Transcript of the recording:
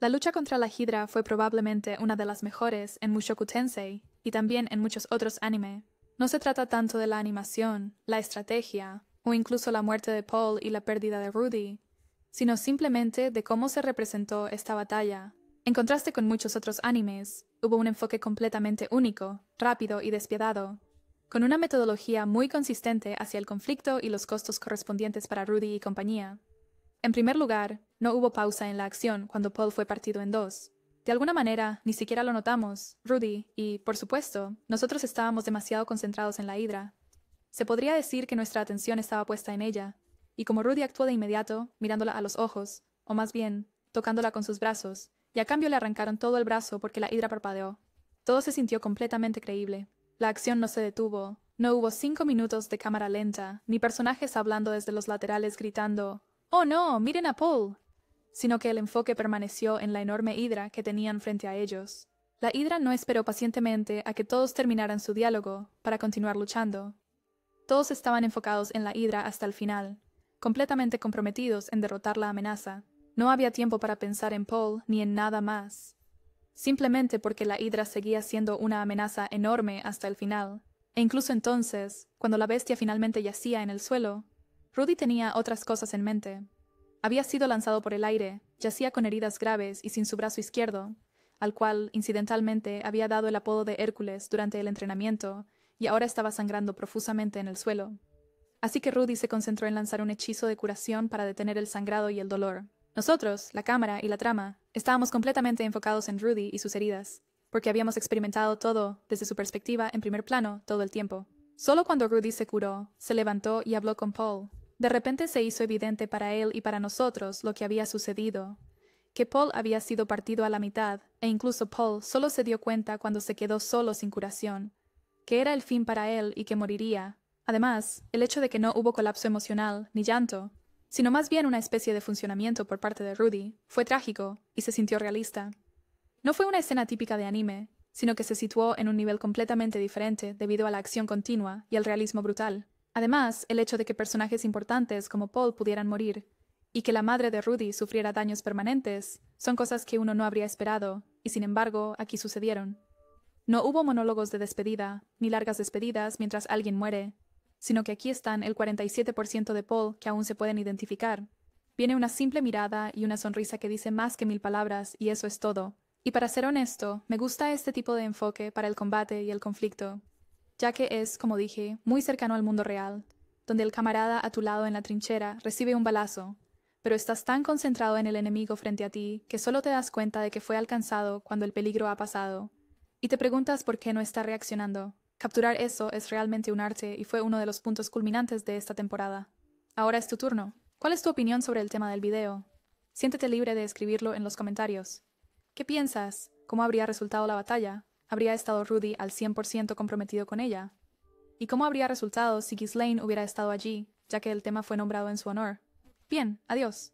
La lucha contra la Hidra fue probablemente una de las mejores en Mushoku Tensei y también en muchos otros anime. No se trata tanto de la animación, la estrategia, o incluso la muerte de Paul y la pérdida de Rudy, sino simplemente de cómo se representó esta batalla. En contraste con muchos otros animes, hubo un enfoque completamente único, rápido y despiadado, con una metodología muy consistente hacia el conflicto y los costos correspondientes para Rudy y compañía. En primer lugar, no hubo pausa en la acción cuando Paul fue partido en dos. De alguna manera, ni siquiera lo notamos, Rudy, y, por supuesto, nosotros estábamos demasiado concentrados en la hidra. Se podría decir que nuestra atención estaba puesta en ella, y como Rudy actuó de inmediato, mirándola a los ojos, o más bien, tocándola con sus brazos, y a cambio le arrancaron todo el brazo porque la hidra parpadeó. Todo se sintió completamente creíble. La acción no se detuvo, no hubo cinco minutos de cámara lenta, ni personajes hablando desde los laterales gritando Oh no, miren a Paul, sino que el enfoque permaneció en la enorme hidra que tenían frente a ellos. La hidra no esperó pacientemente a que todos terminaran su diálogo para continuar luchando. Todos estaban enfocados en la hidra hasta el final, completamente comprometidos en derrotar la amenaza. No había tiempo para pensar en Paul ni en nada más, simplemente porque la hidra seguía siendo una amenaza enorme hasta el final. E incluso entonces, cuando la bestia finalmente yacía en el suelo, Rudy tenía otras cosas en mente. Había sido lanzado por el aire, yacía con heridas graves y sin su brazo izquierdo, al cual, incidentalmente, había dado el apodo de Hércules durante el entrenamiento, y ahora estaba sangrando profusamente en el suelo. Así que Rudy se concentró en lanzar un hechizo de curación para detener el sangrado y el dolor. Nosotros, la cámara y la trama, estábamos completamente enfocados en Rudy y sus heridas, porque habíamos experimentado todo, desde su perspectiva, en primer plano, todo el tiempo. Solo cuando Rudy se curó, se levantó y habló con Paul, de repente se hizo evidente para él y para nosotros lo que había sucedido, que Paul había sido partido a la mitad, e incluso Paul solo se dio cuenta cuando se quedó solo sin curación, que era el fin para él y que moriría. Además, el hecho de que no hubo colapso emocional, ni llanto, sino más bien una especie de funcionamiento por parte de Rudy, fue trágico y se sintió realista. No fue una escena típica de anime, sino que se situó en un nivel completamente diferente debido a la acción continua y al realismo brutal. Además, el hecho de que personajes importantes como Paul pudieran morir y que la madre de Rudy sufriera daños permanentes son cosas que uno no habría esperado, y sin embargo, aquí sucedieron. No hubo monólogos de despedida, ni largas despedidas mientras alguien muere, sino que aquí están el 47% de Paul que aún se pueden identificar. Viene una simple mirada y una sonrisa que dice más que mil palabras, y eso es todo. Y para ser honesto, me gusta este tipo de enfoque para el combate y el conflicto, ya que es, como dije, muy cercano al mundo real, donde el camarada a tu lado en la trinchera recibe un balazo, pero estás tan concentrado en el enemigo frente a ti que solo te das cuenta de que fue alcanzado cuando el peligro ha pasado, y te preguntas por qué no está reaccionando. Capturar eso es realmente un arte y fue uno de los puntos culminantes de esta temporada. Ahora es tu turno. ¿Cuál es tu opinión sobre el tema del video? Siéntete libre de escribirlo en los comentarios. ¿Qué piensas? ¿Cómo habría resultado la batalla? ¿Habría estado Rudy al 100% comprometido con ella? ¿Y cómo habría resultado si Ghislaine hubiera estado allí, ya que el tema fue nombrado en su honor? Bien, adiós.